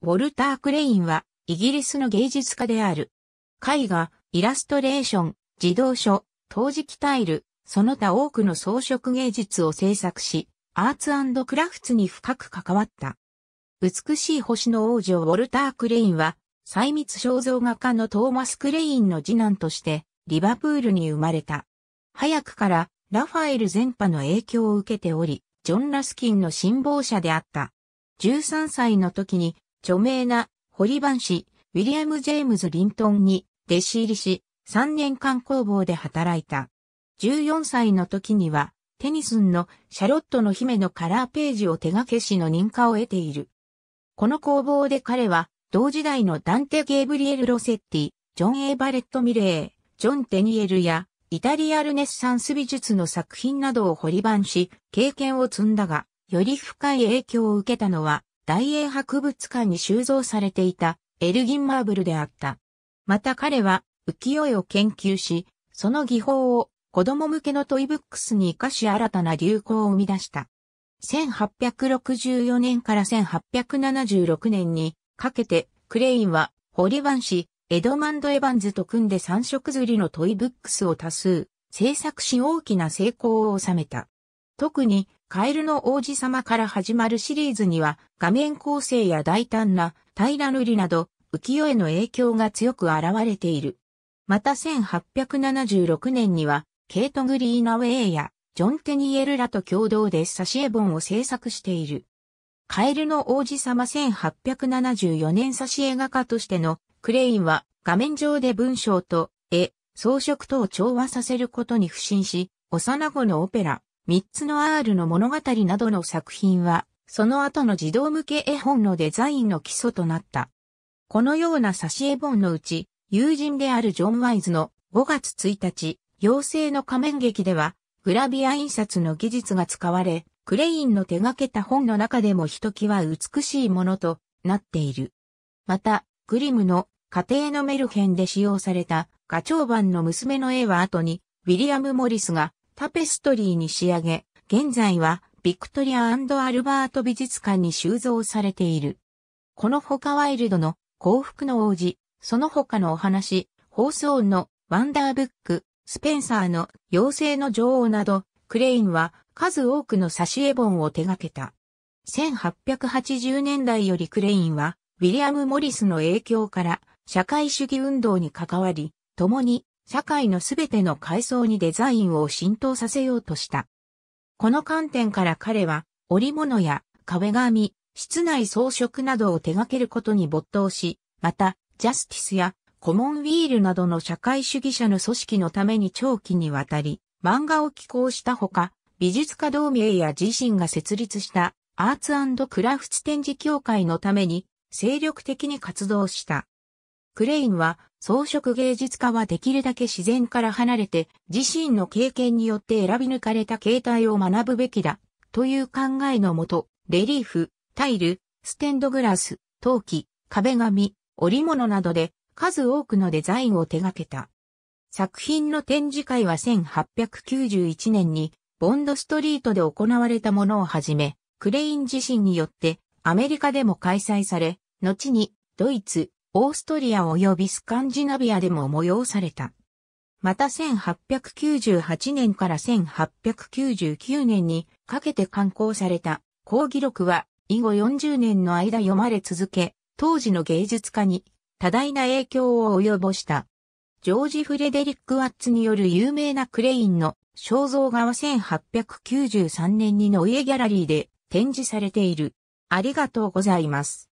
ウォルター・クレインは、イギリスの芸術家である。絵画、イラストレーション、自動書、陶磁器タイル、その他多くの装飾芸術を制作し、アーツクラフツに深く関わった。美しい星の王女ウォルター・クレインは、細密肖像画家のトーマス・クレインの次男として、リバプールに生まれた。早くから、ラファエル全派の影響を受けており、ジョン・ラスキンの信望者であった。13歳の時に著名な堀リ氏、ウィリアム・ジェームズ・リントンに弟子入りし、3年間工房で働いた。14歳の時には、テニスンのシャロットの姫のカラーページを手掛けしの認可を得ている。この工房で彼は、同時代のダンテ・ゲイブリエル・ロセッティ、ジョン・エイ、バレット・ミレー、ジョン・テニエルや、イタリアルネッサンス美術の作品などを掘り番し、経験を積んだが、より深い影響を受けたのは、大英博物館に収蔵されていたエルギンマーブルであった。また彼は浮世絵を研究し、その技法を子供向けのトイブックスに活かし新たな流行を生み出した。1864年から1876年にかけてクレインはホリワン氏、エドマンド・エバンズと組んで三色釣りのトイブックスを多数制作し大きな成功を収めた。特にカエルの王子様から始まるシリーズには、画面構成や大胆な平塗りなど、浮世絵の影響が強く現れている。また1876年には、ケイト・グリーナウェイやジョン・テニエルらと共同で挿絵本を制作している。カエルの王子様1874年挿絵画家としてのクレインは画面上で文章と絵、装飾等を調和させることに不信し、幼子のオペラ、三つの R の物語などの作品は、その後の児童向け絵本のデザインの基礎となった。このような挿絵本のうち、友人であるジョン・ワイズの5月1日、妖精の仮面劇では、グラビア印刷の技術が使われ、クレインの手掛けた本の中でもひときわ美しいものとなっている。また、グリムの家庭のメルヘンで使用されたガチョウ版の娘の絵は後に、ウィリアム・モリスがタペストリーに仕上げ、現在はビクトリアアルバート美術館に収蔵されている。この他ワイルドの幸福の王子、その他のお話、放送のワンダーブック、スペンサーの妖精の女王など、クレインは数多くの挿絵本を手掛けた。1880年代よりクレインは、ウィリアム・モリスの影響から社会主義運動に関わり、共に社会のすべての階層にデザインを浸透させようとした。この観点から彼は、織物や壁紙、室内装飾などを手掛けることに没頭し、また、ジャスティスやコモンウィールなどの社会主義者の組織のために長期にわたり、漫画を寄稿したほか、美術家同盟や自身が設立したアーツクラフツ展示協会のために精力的に活動した。クレインは装飾芸術家はできるだけ自然から離れて自身の経験によって選び抜かれた形態を学ぶべきだという考えのもと、レリーフ、タイル、ステンドグラス、陶器、壁紙、織物などで数多くのデザインを手掛けた。作品の展示会は1891年にボンドストリートで行われたものをはじめ、クレイン自身によってアメリカでも開催され、後にドイツ、オーストリア及びスカンジナビアでも催された。また1898年から1899年にかけて刊行された講義録は以後40年の間読まれ続け、当時の芸術家に多大な影響を及ぼした。ジョージ・フレデリック・ワッツによる有名なクレインの肖像画は1893年にノイエギャラリーで展示されている。ありがとうございます。